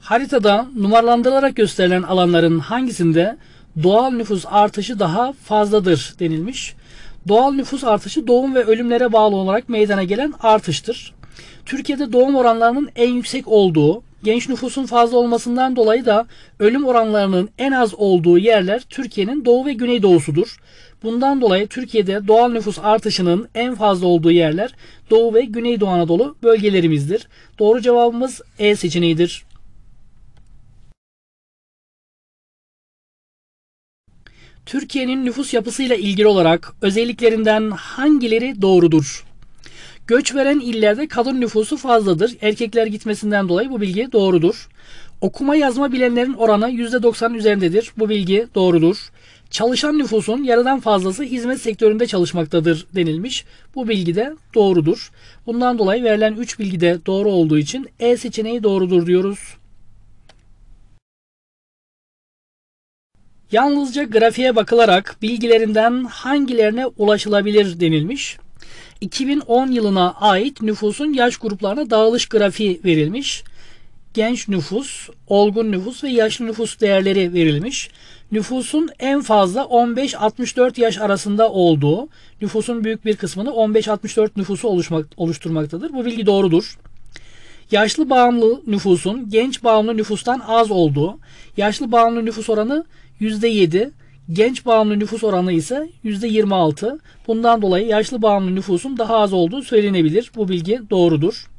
Haritada numaralandırılarak gösterilen alanların hangisinde doğal nüfus artışı daha fazladır denilmiş. Doğal nüfus artışı doğum ve ölümlere bağlı olarak meydana gelen artıştır. Türkiye'de doğum oranlarının en yüksek olduğu, genç nüfusun fazla olmasından dolayı da ölüm oranlarının en az olduğu yerler Türkiye'nin doğu ve güneydoğusudur. Bundan dolayı Türkiye'de doğal nüfus artışının en fazla olduğu yerler Doğu ve Güneydoğu Anadolu bölgelerimizdir. Doğru cevabımız E seçeneğidir. Türkiye'nin nüfus yapısıyla ilgili olarak özelliklerinden hangileri doğrudur? Göç veren illerde kadın nüfusu fazladır. Erkekler gitmesinden dolayı bu bilgi doğrudur. Okuma yazma bilenlerin oranı 90 üzerindedir. Bu bilgi doğrudur. Çalışan nüfusun yarıdan fazlası hizmet sektöründe çalışmaktadır denilmiş. Bu bilgi de doğrudur. Bundan dolayı verilen 3 bilgi de doğru olduğu için E seçeneği doğrudur diyoruz. Yalnızca grafiğe bakılarak bilgilerinden hangilerine ulaşılabilir denilmiş. 2010 yılına ait nüfusun yaş gruplarına dağılış grafiği verilmiş. Genç nüfus, olgun nüfus ve yaşlı nüfus değerleri verilmiş. Nüfusun en fazla 15-64 yaş arasında olduğu, nüfusun büyük bir kısmını 15-64 nüfusu oluşmak, oluşturmaktadır. Bu bilgi doğrudur. Yaşlı bağımlı nüfusun genç bağımlı nüfustan az olduğu, yaşlı bağımlı nüfus oranı %7, genç bağımlı nüfus oranı ise %26. Bundan dolayı yaşlı bağımlı nüfusun daha az olduğu söylenebilir. Bu bilgi doğrudur.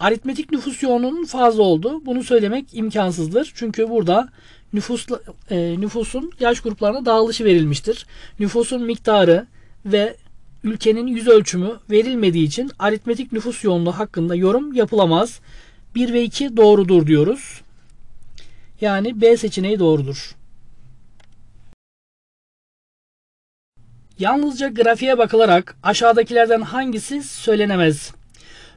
Aritmetik nüfus yoğunluğunun fazla olduğu bunu söylemek imkansızdır. Çünkü burada nüfus, e, nüfusun yaş gruplarına dağılışı verilmiştir. Nüfusun miktarı ve ülkenin yüz ölçümü verilmediği için aritmetik nüfus yoğunluğu hakkında yorum yapılamaz. 1 ve 2 doğrudur diyoruz. Yani B seçeneği doğrudur. Yalnızca grafiğe bakılarak aşağıdakilerden hangisi söylenemez?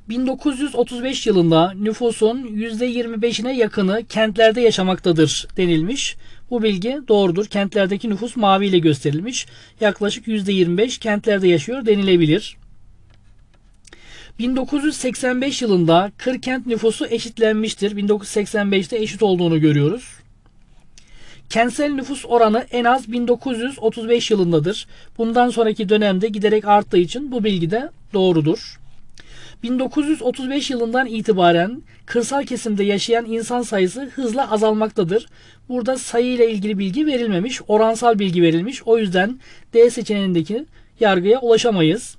1935 yılında nüfusun %25'ine yakını kentlerde yaşamaktadır denilmiş. Bu bilgi doğrudur. Kentlerdeki nüfus mavi ile gösterilmiş. Yaklaşık %25 kentlerde yaşıyor denilebilir. 1985 yılında kent nüfusu eşitlenmiştir. 1985'te eşit olduğunu görüyoruz. Kentsel nüfus oranı en az 1935 yılındadır. Bundan sonraki dönemde giderek arttığı için bu bilgi de doğrudur. 1935 yılından itibaren kırsal kesimde yaşayan insan sayısı hızla azalmaktadır. Burada sayı ile ilgili bilgi verilmemiş, oransal bilgi verilmiş. O yüzden D seçeneğindeki yargıya ulaşamayız.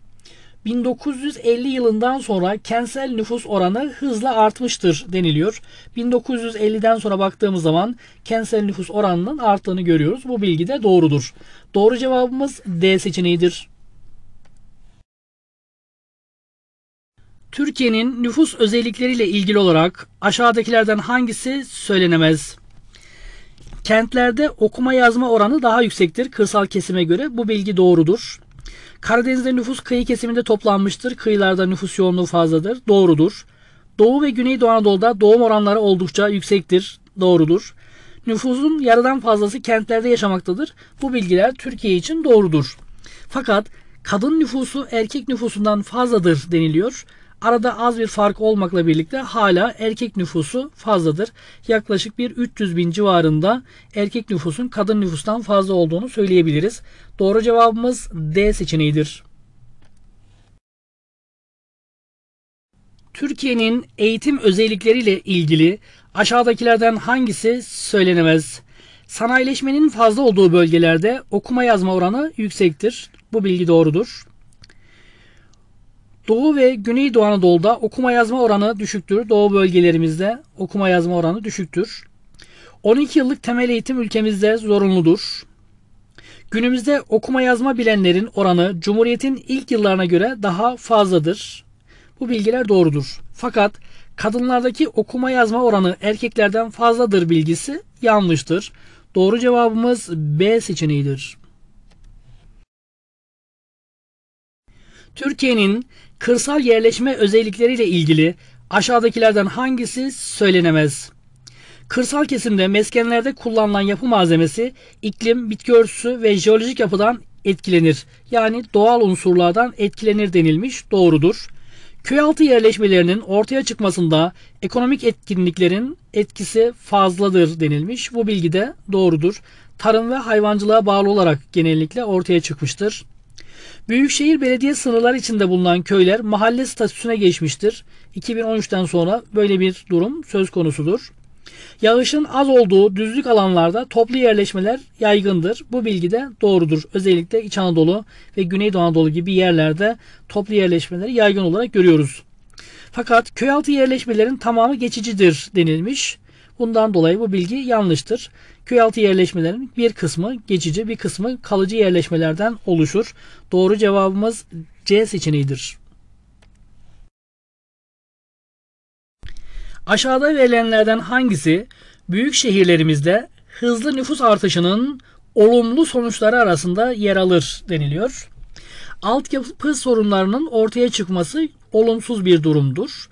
1950 yılından sonra kentsel nüfus oranı hızla artmıştır deniliyor. 1950'den sonra baktığımız zaman kentsel nüfus oranının arttığını görüyoruz. Bu bilgi de doğrudur. Doğru cevabımız D seçeneğidir. Türkiye'nin nüfus özellikleriyle ilgili olarak aşağıdakilerden hangisi söylenemez? Kentlerde okuma yazma oranı daha yüksektir kırsal kesime göre. Bu bilgi doğrudur. Karadeniz'de nüfus kıyı kesiminde toplanmıştır. Kıyılarda nüfus yoğunluğu fazladır. Doğrudur. Doğu ve Güneydoğu Anadolu'da doğum oranları oldukça yüksektir. Doğrudur. Nüfusun yarıdan fazlası kentlerde yaşamaktadır. Bu bilgiler Türkiye için doğrudur. Fakat kadın nüfusu erkek nüfusundan fazladır deniliyor. Arada az bir fark olmakla birlikte hala erkek nüfusu fazladır. Yaklaşık bir 300 bin civarında erkek nüfusun kadın nüfustan fazla olduğunu söyleyebiliriz. Doğru cevabımız D seçeneğidir. Türkiye'nin eğitim özellikleriyle ilgili aşağıdakilerden hangisi söylenemez? Sanayileşmenin fazla olduğu bölgelerde okuma yazma oranı yüksektir. Bu bilgi doğrudur. Doğu ve Güneydoğu Anadolu'da okuma yazma oranı düşüktür. Doğu bölgelerimizde okuma yazma oranı düşüktür. 12 yıllık temel eğitim ülkemizde zorunludur. Günümüzde okuma yazma bilenlerin oranı Cumhuriyet'in ilk yıllarına göre daha fazladır. Bu bilgiler doğrudur. Fakat kadınlardaki okuma yazma oranı erkeklerden fazladır bilgisi yanlıştır. Doğru cevabımız B seçeneğidir. Türkiye'nin kırsal yerleşme özellikleriyle ilgili aşağıdakilerden hangisi söylenemez? Kırsal kesimde meskenlerde kullanılan yapı malzemesi iklim, bitki örtüsü ve jeolojik yapıdan etkilenir. Yani doğal unsurlardan etkilenir denilmiş doğrudur. Köyaltı yerleşmelerinin ortaya çıkmasında ekonomik etkinliklerin etkisi fazladır denilmiş. Bu bilgi de doğrudur. Tarım ve hayvancılığa bağlı olarak genellikle ortaya çıkmıştır. Büyükşehir belediye sınırları içinde bulunan köyler mahalle statüsüne geçmiştir. 2013'ten sonra böyle bir durum söz konusudur. Yağışın az olduğu düzlük alanlarda toplu yerleşmeler yaygındır. Bu bilgi de doğrudur. Özellikle İç Anadolu ve Güneydoğu Anadolu gibi yerlerde toplu yerleşmeleri yaygın olarak görüyoruz. Fakat köy altı yerleşmelerin tamamı geçicidir denilmiş. Bundan dolayı bu bilgi yanlıştır. Köyaltı yerleşmelerin bir kısmı geçici bir kısmı kalıcı yerleşmelerden oluşur. Doğru cevabımız C seçeneğidir. Aşağıda verilenlerden hangisi büyük şehirlerimizde hızlı nüfus artışının olumlu sonuçları arasında yer alır deniliyor. Altyapı sorunlarının ortaya çıkması olumsuz bir durumdur.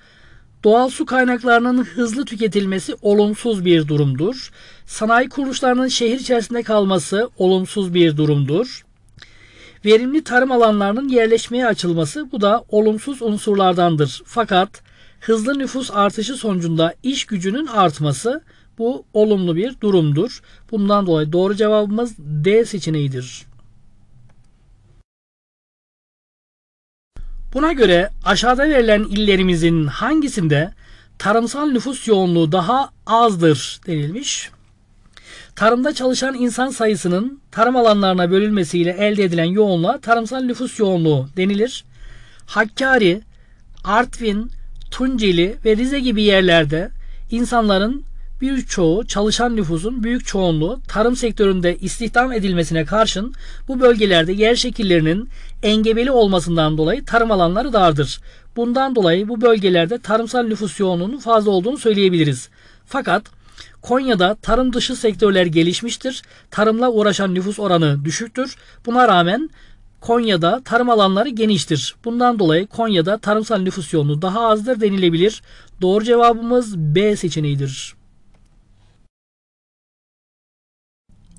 Doğal su kaynaklarının hızlı tüketilmesi olumsuz bir durumdur. Sanayi kuruluşlarının şehir içerisinde kalması olumsuz bir durumdur. Verimli tarım alanlarının yerleşmeye açılması bu da olumsuz unsurlardandır. Fakat hızlı nüfus artışı sonucunda iş gücünün artması bu olumlu bir durumdur. Bundan dolayı doğru cevabımız D seçeneğidir. Buna göre aşağıda verilen illerimizin hangisinde tarımsal nüfus yoğunluğu daha azdır denilmiş. Tarımda çalışan insan sayısının tarım alanlarına bölünmesiyle elde edilen yoğunluğa tarımsal nüfus yoğunluğu denilir. Hakkari, Artvin, Tunceli ve Rize gibi yerlerde insanların birçoğu çalışan nüfusun büyük çoğunluğu tarım sektöründe istihdam edilmesine karşın bu bölgelerde yer şekillerinin engebeli olmasından dolayı tarım alanları dardır. Bundan dolayı bu bölgelerde tarımsal nüfus yoğunluğunun fazla olduğunu söyleyebiliriz. Fakat Konya'da tarım dışı sektörler gelişmiştir. Tarımla uğraşan nüfus oranı düşüktür. Buna rağmen Konya'da tarım alanları geniştir. Bundan dolayı Konya'da tarımsal nüfus yoğunluğu daha azdır denilebilir. Doğru cevabımız B seçeneğidir.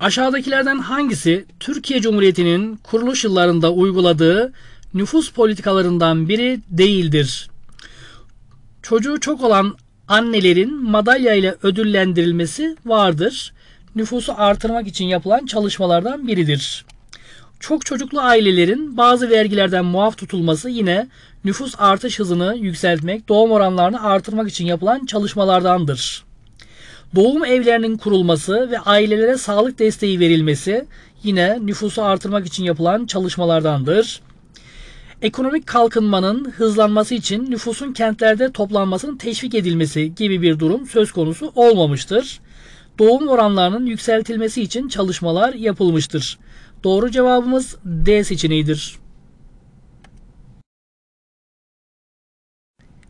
Aşağıdakilerden hangisi Türkiye Cumhuriyeti'nin kuruluş yıllarında uyguladığı nüfus politikalarından biri değildir? Çocuğu çok olan annelerin madalya ile ödüllendirilmesi vardır. Nüfusu artırmak için yapılan çalışmalardan biridir. Çok çocuklu ailelerin bazı vergilerden muaf tutulması yine nüfus artış hızını yükseltmek, doğum oranlarını artırmak için yapılan çalışmalardandır. Doğum evlerinin kurulması ve ailelere sağlık desteği verilmesi yine nüfusu artırmak için yapılan çalışmalardandır. Ekonomik kalkınmanın hızlanması için nüfusun kentlerde toplanmasının teşvik edilmesi gibi bir durum söz konusu olmamıştır. Doğum oranlarının yükseltilmesi için çalışmalar yapılmıştır. Doğru cevabımız D seçeneğidir.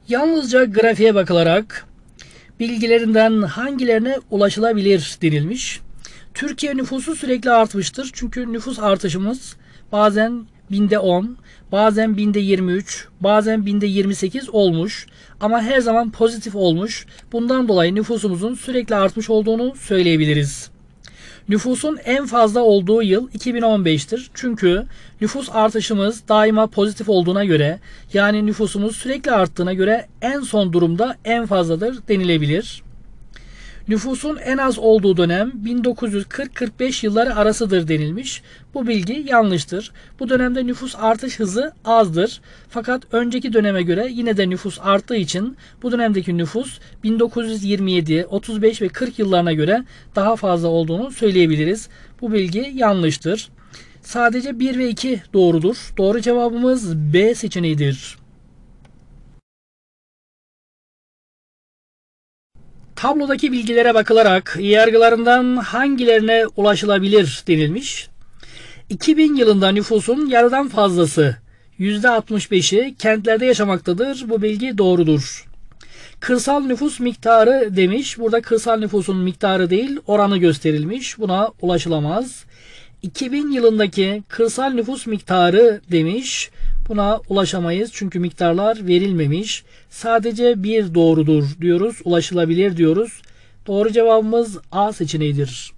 Yalnızca grafiğe bakılarak bilgilerinden hangilerine ulaşılabilir denilmiş. Türkiye nüfusu sürekli artmıştır. Çünkü nüfus artışımız bazen binde 10, bazen binde 23, bazen binde 28 olmuş ama her zaman pozitif olmuş. Bundan dolayı nüfusumuzun sürekli artmış olduğunu söyleyebiliriz. Nüfusun en fazla olduğu yıl 2015'tir. Çünkü nüfus artışımız daima pozitif olduğuna göre yani nüfusumuz sürekli arttığına göre en son durumda en fazladır denilebilir. Nüfusun en az olduğu dönem 1940-45 yılları arasıdır denilmiş. Bu bilgi yanlıştır. Bu dönemde nüfus artış hızı azdır. Fakat önceki döneme göre yine de nüfus arttığı için bu dönemdeki nüfus 1927, 35 ve 40 yıllarına göre daha fazla olduğunu söyleyebiliriz. Bu bilgi yanlıştır. Sadece 1 ve 2 doğrudur. Doğru cevabımız B seçeneğidir. Tablodaki bilgilere bakılarak yargılarından hangilerine ulaşılabilir denilmiş. 2000 yılında nüfusun yarıdan fazlası %65'i kentlerde yaşamaktadır. Bu bilgi doğrudur. Kırsal nüfus miktarı demiş. Burada kırsal nüfusun miktarı değil oranı gösterilmiş. Buna ulaşılamaz. 2000 yılındaki kırsal nüfus miktarı demiş. Buna ulaşamayız çünkü miktarlar verilmemiş. Sadece bir doğrudur diyoruz. Ulaşılabilir diyoruz. Doğru cevabımız A seçeneğidir.